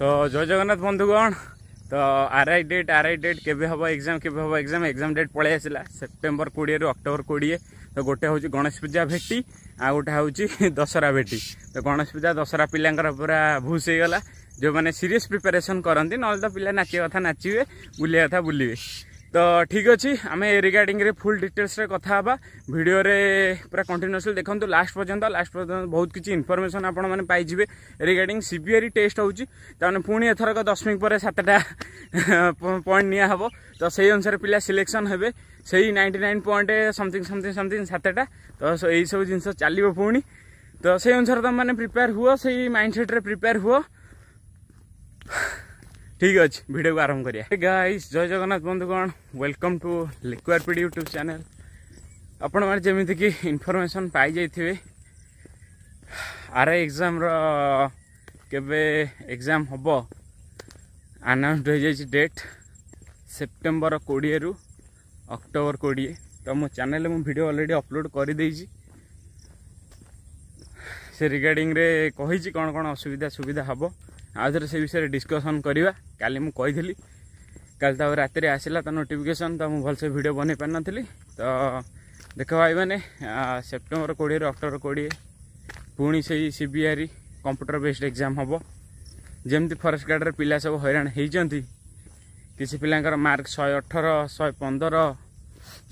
তো জয় জগন্নাথ বন্ধুগণ তো আরআই ডেট আরআই ডেট কেবে হব এক্সাম কেবে হব এক্সাম এক্সাম ডেট পলাই আসলা সেপ্টেম্বর কোড়িয়ে অক্টোবর কোড়িয়ে তো গোটে হচ্ছে গণেশ পূজা ভেটি আর গোটে হচ্ছে দশহরা ভেটি তো গণেশ পূজা দশহরা পিলাঙ্কর পুরা ভুষ হয়ে গলা जो मैंने सीरीयस प्रिपेरेसन करती ना तो पिला नाच कथा नाचे बुले कथा बुलवे তো ঠিক ଅଛି ଆମେ ଏ ରିଗାର୍ଡିଂରେ ଫୁଲ୍ ଡିଟେଲ୍ସରେ କଥା ହେବା ଭିଡ଼ିଓରେ ପୁରା କଣ୍ଟିନ୍ୟୁଅସ୍ଲି ଦେଖନ୍ତୁ ଲାଷ୍ଟ ପର୍ଯ୍ୟନ୍ତ ଲାଷ୍ଟ ପର୍ଯ୍ୟନ୍ତ ବହୁତ କିଛି ଇନଫର୍ମେସନ୍ ଆପଣମାନେ ପାଇଯିବେ ରିଗାର୍ଡିଂ ସିବିଆରି ଟେଷ୍ଟ ହେଉଛି ତାମାନେ ପୁଣି ଏଥରକ ଦଶମିକ ପରେ ସାତଟା ପଏଣ୍ଟ ନିଆହେବ ତ ସେଇ ଅନୁସାରେ ପିଲା ସିଲେକ୍ସନ୍ ହେବେ ସେଇ ninety nine point something something something ସାତଟା ତ ଏଇସବୁ ଜିନିଷ ଚାଲିବ ପୁଣି ତ ସେଇ ଅନୁସାରେ ତୁମେମାନେ ପ୍ରିପେୟାର ହୁଅ ସେଇ ମାଇଣ୍ଡ ସେଟ୍ରେ ପ୍ରିପେୟାର ହୁଅ ঠিক আছে ভিডিওকে আরম্ভ করা গাইস জয় জগন্নাথ বন্ধুগণ ওয়েলকম টু লিকুয়ার পিড ইউট্ୟୁବ୍ ଚ୍ୟାନେଲ୍ ଆପଣମାନେ ଯେମିତିକି ଇନଫର୍ମେସନ୍ ପାଇଯାଇଥିବେ ଆର୍ ଆଇ ଏକ୍ଜାମ୍ର କେବେ ଏକ୍ଜାମ୍ ହେବ ଆନାଉନ୍ସଡ୍ ହୋଇଯାଇଛି ଡେଟ୍ ସେପ୍ଟେମ୍ବର କୋଡ଼ିଏରୁ ଅକ୍ଟୋବର କୋଡ଼ିଏ ତ ମୋ ଚ୍ୟାନେଲ୍ରେ ମୁଁ ଭିଡ଼ିଓ ଅଲରେଡ଼ି ଅପଲୋଡ଼ କରିଦେଇଛି ସେ ରିଗାର୍ଡ଼ିଂରେ କହିଛି କ'ଣ କ'ଣ ଅସୁବିଧା ସୁବିଧା ହେବ ଆଉଥରେ ସେ ବିଷୟରେ ଡିସ୍କସନ୍ କରିବା କାଲି ମୁଁ କହିଥିଲି କାଲି ତାପରେ ରାତିରେ ଆସିଲା ତା ନୋଟିଫିକେସନ୍ ତ ମୁଁ ଭଲସେ ଭିଡ଼ିଓ ବନେଇ ପାରିନଥିଲି ତ ଦେଖ ଭାଇମାନେ ସେପ୍ଟେମ୍ବର କୋଡ଼ିଏରୁ ଅକ୍ଟୋବର କୋଡ଼ିଏ ପୁଣି ସେଇ C B R computer based exam ହେବ ଯେମିତି ଫରେଷ୍ଟ ଗାର୍ଡ଼ରେ ପିଲା ସବୁ ହଇରାଣ ହେଇଛନ୍ତି କିଛି ପିଲାଙ୍କର ମାର୍କ ଶହେ ଅଠର ଶହେ ପନ୍ଦର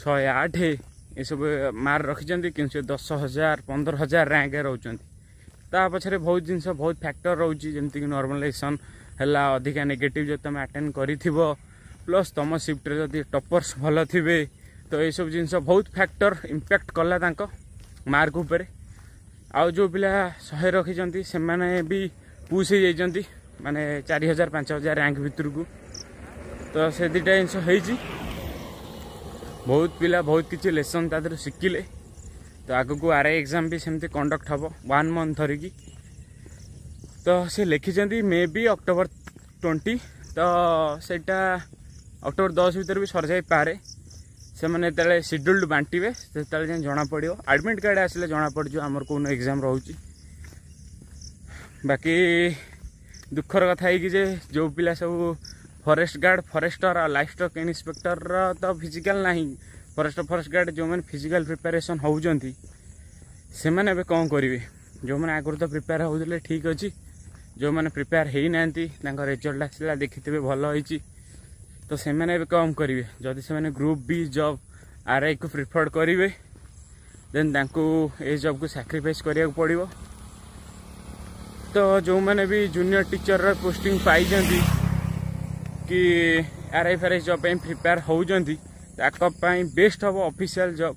ଶହେ ଆଠ ଏସବୁ ମାର୍କ ରଖିଛନ୍ତି କିନ୍ତୁ ଦଶ ହଜାର ପନ୍ଦର ହଜାର ର୍ୟାଙ୍କରେ ରହୁଛନ୍ତି ତା ପଛରେ ବହୁତ ଜିନିଷ ବହୁତ ଫ୍ୟାକ୍ଟର ରହୁଛି ଯେମିତିକି ନର୍ମାଲାଇଜେସନ୍ ହେଲା ଅଧିକା ନେଗେଟିଭ୍ ଯଦି ତୁମେ ଆଟେଣ୍ଡ କରିଥିବ ପ୍ଲସ୍ ତୁମ ସିଫ୍ଟରେ ଯଦି ଟପର୍ସ ଭଲ ଥିବେ ତ ଏସବୁ ଜିନିଷ ବହୁତ ଫ୍ୟାକ୍ଟର ଇମ୍ପ୍ୟାକ୍ଟ କଲା ତାଙ୍କ ମାର୍କ ଉପରେ ଆଉ ଯେଉଁ ପିଲା ଶହେ ରଖିଛନ୍ତି ସେମାନେ ବି ପୁସ୍ ହେଇଯାଇଛନ୍ତି ମାନେ ଚାରି ହଜାର ପାଞ୍ଚ ହଜାର ର୍ୟାଙ୍କ ଭିତରକୁ ତ ସେ ଦୁଇଟା ଜିନିଷ ହେଇଛି ବହୁତ ପିଲା ବହୁତ କିଛି ଲେସନ୍ ତା ଦେହରୁ ଶିଖିଲେ तो आग को आर आई एक्जाम भी सेमती कंडक्ट हम वन मंथ धरिकी तो सी लिखिं मे बी अक्टोबर ट्वेंटी तो सेटा अक्टोबर दस भितर भी सर जाए पारे से सेड्यूल्ड बांटे से जना पड़ो आडमिट कार्ड आसे जना पड़ो आमर कौन एग्जाम रोच बाकी दुखर कथा है कि जे जो पिला सब फरेस्ट गार्ड फरेस्टर लाइफ स्टक इन्स्पेक्टर तो फिजिकाल नहीं फरेस्ट फरेस्ट गार्ड जो मैंने फिजिकाल प्रिपेरेसन होने कौन करेंगे जो मैंने आगर तो प्रिपेयर हो ठीक अच्छे जो मैंने प्रिपेयर होना रेजल्ट आसा देखिथे भल हो तो से कम करेंगे जदि से ग्रुप बी जब आर आई को प्रिफर्ड करेंगे देन ए जब कुछ साक्रिफाइस करा पड़ो तो जो मैंने भी जूनियर टीचर रोस्टिंग पाई कि आर आई फर जब प्रिपेयर होती बेस्ट हम अफिशियाल जब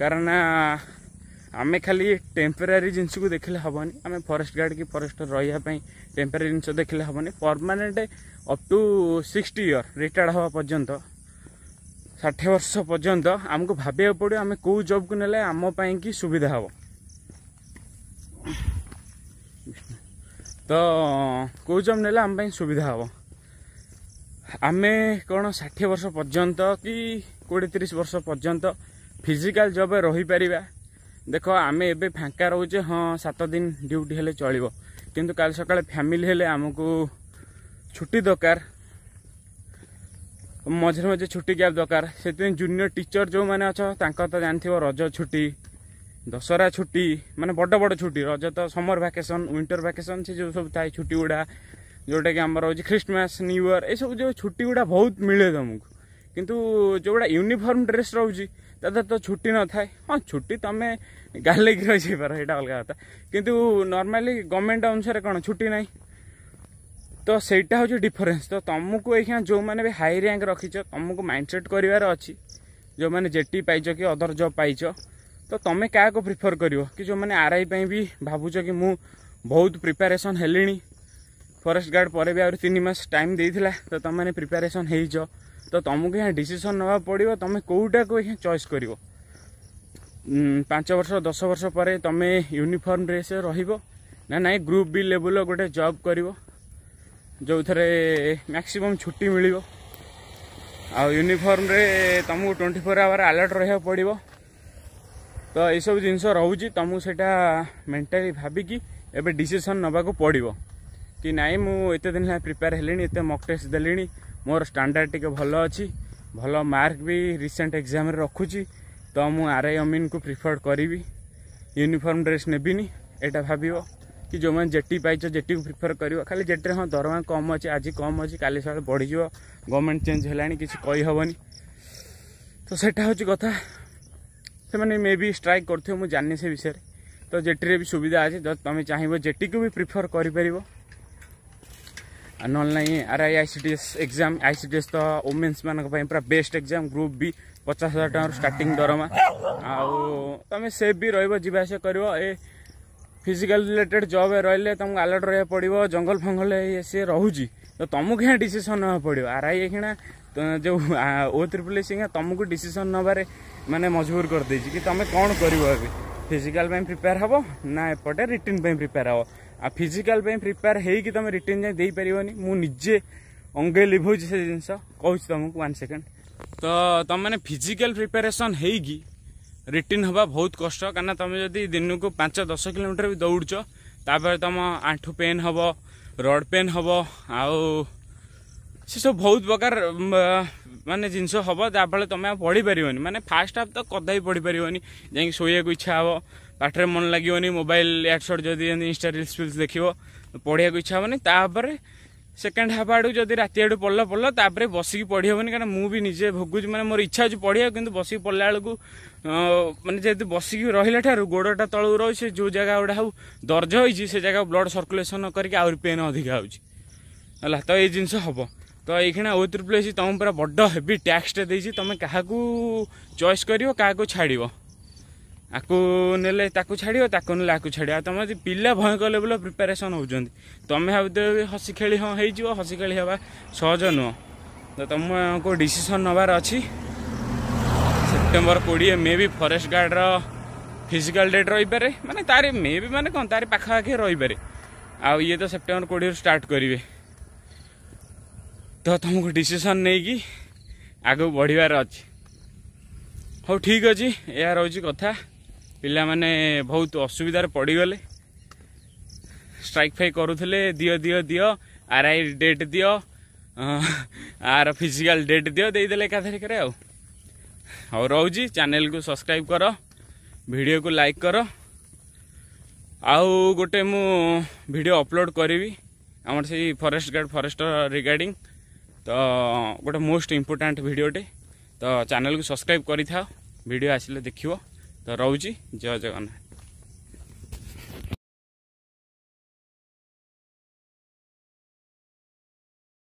कारण आम खाली टेम्पोरारी जिनस को देखने हेनी आम फरेस्ट गार्ड कि फरेस्ट रही टेम्पोरारी जिन देखने हेनी permanent up to sixty year retired हवा पर्यटन षाठी वर्ष पर्यटन आमको भाव पड़ो आम कौ जब को ना आमपाई कि सुविधा हम तो कौ जब ना आमपाई सुविधा हम ଆମେ କ'ଣ ଷାଠିଏ ବର୍ଷ ପର୍ଯ୍ୟନ୍ତ କି କୋଡ଼ିଏ ତିରିଶ ବର୍ଷ ପର୍ଯ୍ୟନ୍ତ ଫିଜିକାଲ ଜବ୍ରେ ରହିପାରିବା ଦେଖ ଆମେ ଏବେ ଫାଙ୍କା ରହୁଛେ ହଁ ସାତ ଦିନ ଡ୍ୟୁଟି ହେଲେ ଚଳିବ କିନ୍ତୁ କାଲି ସକାଳେ ଫ୍ୟାମିଲି ହେଲେ ଆମକୁ ଛୁଟି ଦରକାର ମଝିରେ ମଝିରେ ଛୁଟି ଗ୍ୟାପ୍ ଦରକାର ସେଥିପାଇଁ ଜୁନିୟର ଟିଚର ଯେଉଁମାନେ ଅଛ ତାଙ୍କ ତ ଜାଣିଥିବ ରଜ ଛୁଟି ଦଶହରା ଛୁଟି ମାନେ ବଡ଼ ବଡ଼ ଛୁଟି ରଜ ତ ସମର ଭ୍ୟାକେସନ୍ ୱିଣ୍ଟର ଭ୍ୟାକେସନ୍ ସେ ଯେଉଁ ସବୁ ଥାଏ ଛୁଟି ଗୁଡ଼ା जोटा कि आमर हूँ न्यूयर यह सब जो छुट्टी गुड़ा बहुत मिले तुमको कितु जो गुड़ा यूनिफर्म ड्रेस रोचे तथा तो छुट्टी न था हाँ छुट्टी तुम्हें गाल पार यहाँ अलग कथा कि नर्माली गवर्नमेंट अनुसार कौन छुट्टी ना तो सहीटा हूँ डिफरेन्स तो तुमको यहाँ जो मैंने भी हाई रैंक रखीच तुमको माइंड सेट कर जो मैंने जेटी पाइज कि अदर जब पाइज तो तुम्हें क्या प्रिफर कर कि जो मैंने आर आई भी भावु कि मुझ बहुत प्रिपेरेसन है ଫରେଷ୍ଟ ଗାର୍ଡ଼ ପରେ ବି ଆହୁରି ତିନି ମାସ ଟାଇମ୍ ଦେଇଥିଲା ତ ତୁମେମାନେ ପ୍ରିପାରେସନ୍ ହେଇଛ ତ ତୁମକୁ ଏହା ଡିସିସନ୍ ନେବାକୁ ପଡ଼ିବ ତୁମେ କେଉଁଟାକୁ ଏହା ଚଏସ୍ କରିବ ପାଞ୍ଚ ବର୍ଷ ଦଶ ବର୍ଷ ପରେ ତୁମେ ୟୁନିଫର୍ମ ଡ୍ରେସ୍ରେ ରହିବ ନା ନାହିଁ ଗ୍ରୁପ୍ ବି ଲେବୁଲ୍ର ଗୋଟେ ଜବ୍ କରିବ ଯେଉଁଥିରେ ମ୍ୟାକ୍ସିମମ୍ ଛୁଟି ମିଳିବ ଆଉ ୟୁନିଫର୍ମରେ ତୁମକୁ ଟ୍ୱେଣ୍ଟି ଫୋର୍ ଆୱାର୍ ଆଲର୍ଟ ରହିବାକୁ ପଡ଼ିବ ତ ଏସବୁ ଜିନିଷ ରହୁଛି ତୁମକୁ ସେଇଟା ମେଣ୍ଟାଲି ଭାବିକି ଏବେ ଡିସିସନ୍ ନେବାକୁ ପଡ଼ିବ कि नाई मुते दिन है प्रिपेयर है mock test they more standard टी भल अच्छी भल मार्क भी रिसेंट एग्जाम रखुच्छी तो मुझ आर आई अमीन को प्रिफर्ड करी यूनिफर्म ड्रेस नेबी एटा भाव कि जो मैंने जेटी पाइ जेटी को प्रिफर कर खाली जेटी हाँ दरमा कम अच्छे आज कम अच्छे का सब बढ़ गवर्नमेंट चेंज है किसी कहीहबन तो सेटा हूँ कथा से मैंने मे भी स्ट्राइक कर जानी से विषय तो जेटी भी सुविधा अच्छे तुम्हें चाहिए जेटी को भी प्रिफर कर ନହେଲେ R I I C D S exam I C D S ତ ଓମେନ୍ସମାନଙ୍କ ପାଇଁ ପୁରା ବେଷ୍ଟ ଏକ୍ଜାମ୍ ଗ୍ରୁପ୍ ବି ପଚାଶ ହଜାର ଟଙ୍କାରୁ ଷ୍ଟାର୍ଟିଂ ଦରମା ଆଉ ତୁମେ ସେଫ୍ ବି ରହିବ ଯିବା ଆସିବା କରିବ ଏ ଫିଜିକାଲ ରିଲେଟେଡ୍ ଜବ୍ ରହିଲେ ତୁମକୁ ଆଲର୍ଟ ରହିବାକୁ ପଡ଼ିବ ଜଙ୍ଗଲ ଫଙ୍ଗଲ ସିଏ ରହୁଛି ତ ତୁମକୁ ହିଁ ଡିସିସନ୍ ନେବାକୁ ପଡ଼ିବ ଆର୍ ଆଇ ଏକ୍ଷଣା ଯେଉଁ ଓ ତ୍ରିପୁଲ ସିଙ୍ଗା ତୁମକୁ ଡିସିସନ୍ ନେବାରେ ମାନେ ମଜବୁର କରିଦେଇଛି କି ତୁମେ କ'ଣ କରିବ ଏବେ ଫିଜିକାଲ ପାଇଁ ପ୍ରିପେୟାର ହେବ ନା ଏପଟେ ରିଟିନ୍ ପାଇଁ ପ୍ରିପେୟାର ହେବ ଆଉ ଫିଜିକାଲ ପାଇଁ ପ୍ରିପେୟାର ହେଇକି ତୁମେ ରିଟର୍ଣ୍ଣ ଯାଏଁ ଦେଇପାରିବନି ମୁଁ ନିଜେ ଅଙ୍ଗେ ଲିଭଉଛି ସେ ଜିନିଷ କହୁଛି ତୁମକୁ ୱାନ୍ ସେକେଣ୍ଡ ତ ତୁମମାନେ ଫିଜିକାଲ ପ୍ରିପାରେସନ୍ ହେଇକି ରିଟିନ୍ ହେବା ବହୁତ କଷ୍ଟ କାରଣ ତୁମେ ଯଦି ଦିନକୁ ପାଞ୍ଚ ଦଶ କିଲୋମିଟର ବି ଦୌଡ଼ୁଛ ତାପରେ ତୁମ ଆଣ୍ଠୁ ପେନ୍ ହେବ ରଡ଼ ପେନ୍ ହେବ ଆଉ ସେସବୁ ବହୁତ ପ୍ରକାର ମାନେ ଜିନିଷ ହେବ ଯାହାଫଳରେ ତୁମେ ଆଉ ପଢ଼ିପାରିବନି ମାନେ ଫାର୍ଷ୍ଟ ହାଫ୍ ତ କଦାପି ପଢ଼ିପାରିବନି ଯାଇକି ଶୋଇବାକୁ ଇଚ୍ଛା ହେବ ପାଠରେ ମନ ଲାଗିବନି ମୋବାଇଲ ଇଆଡ଼ସଡ଼ ଯଦି ଯେମିତି ଇନଷ୍ଟା ରିଲ୍ସ ଫିଲ୍ସ ଦେଖିବ ପଢ଼ିବାକୁ ଇଚ୍ଛା ହେବନି ତାପରେ ସେକେଣ୍ଡ ହାଫ୍ ଆଡ଼କୁ ଯଦି ରାତି ଆଡ଼କୁ ପଡ଼ିଲା ପଡ଼ିଲା ତାପରେ ବସିକି ପଢ଼ି ହେବନି କାରଣ ମୁଁ ବି ନିଜେ ଭୋଗୁଛି ମାନେ ମୋର ଇଚ୍ଛା ଅଛି ପଢ଼ିବାକୁ କିନ୍ତୁ ବସିକି ପଡ଼ିଲା ବେଳକୁ ମାନେ ଯେହେତୁ ବସିକି ରହିଲା ଠାରୁ ଗୋଡ଼ଟା ତଳକୁ ରହୁଛି ଯେଉଁ ଜାଗା ଗୁଡ଼ା ହଉ ଦର୍ଜ ହୋଇଛି ସେ ଜାଗା ବ୍ଲଡ଼ ସର୍କୁଲେସନ୍ କରିକି ଆହୁରି ପେନ୍ ଅଧିକା ହେଉଛି ହେଲା ତ ଏଇ ଜିନିଷ ହେବ ତ ଏଇକ୍ଷଣା ଓ ତ୍ରିପୁଲ ଏସି ତୁମ ପୁରା ବଡ଼ ହେଭି ଟ୍ୟାକ୍ସଟେ ଦେଇଛି ତୁମେ କାହାକୁ ଚଏସ୍ କରିବ କାହାକୁ ଛାଡ଼ିବ ଆକୁ ନେଲେ ତାକୁ ଛାଡ଼ିବ ତାକୁ ନେଲେ ଆକୁ ଛାଡ଼ିବ ଆଉ ତମେ ଯଦି ପିଲା ଭୟଙ୍କର ଲେବୁଲ ପ୍ରିପାରେସନ୍ ହେଉଛନ୍ତି ତମେ ଭାବୁଥିବ ବି ହସି ଖେଳି ହଁ ହେଇଯିବ ହସି ଖେଳି ହେବା ସହଜ ନୁହଁ ତ ତମକୁ ଡିସିସନ୍ ନେବାର ଅଛି ସେପ୍ଟେମ୍ବର କୋଡ଼ିଏ ମେ ବି ଫରେଷ୍ଟ ଗାର୍ଡ଼ର ଫିଜିକାଲ୍ ଡେଟ୍ ରହିପାରେ ମାନେ ତାର ମେ ବି ମାନେ କ'ଣ ତାରି ପାଖାପାଖି ରହିପାରେ ଆଉ ଇଏ ତ ସେପ୍ଟେମ୍ବର କୋଡ଼ିଏରୁ ଷ୍ଟାର୍ଟ କରିବେ ତ ତମକୁ ଡିସିସନ୍ ନେଇକି ଆଗକୁ ବଢ଼ିବାର ଅଛି ହଉ ଠିକ୍ ଅଛି ଏହା ରହୁଛି କଥା ପିଲାମାନେ ବହୁତ ଅସୁବିଧାରେ ପଡ଼ିଗଲେ ଷ୍ଟ୍ରାଇକ୍ ଫ୍ରାଇକ୍ କରୁଥିଲେ ଦିଅ ଦିଅ ଦିଅ ଆର୍ ଆଇ ଡେଟ୍ ଦିଅ ଆର ଫିଜିକାଲ୍ ଡେଟ୍ ଦିଅ ଦେଇଦେଲେ ଏକାଥରିକରେ ଆଉ ହଉ ରହୁଛି ଚ୍ୟାନେଲ୍କୁ ସବସ୍କ୍ରାଇବ୍ କର ଭିଡ଼ିଓକୁ ଲାଇକ୍ କର ଆଉ ଗୋଟେ ମୁଁ ଭିଡ଼ିଓ ଅପଲୋଡ଼ କରିବି ଆମର ସେଇ ଫରେଷ୍ଟ ଗାର୍ଡ଼ ଫରେଷ୍ଟର ରିଗାର୍ଡ଼ିଂ ତ ଗୋଟେ ମୋଷ୍ଟ ଇମ୍ପୋର୍ଟାଣ୍ଟ ଭିଡ଼ିଓଟେ ତ ଚ୍ୟାନେଲ୍କୁ ସବସ୍କ୍ରାଇବ୍ କରିଥାଅ ଭିଡ଼ିଓ ଆସିଲେ ଦେଖିବ तो रोचे जय जगन्नाथ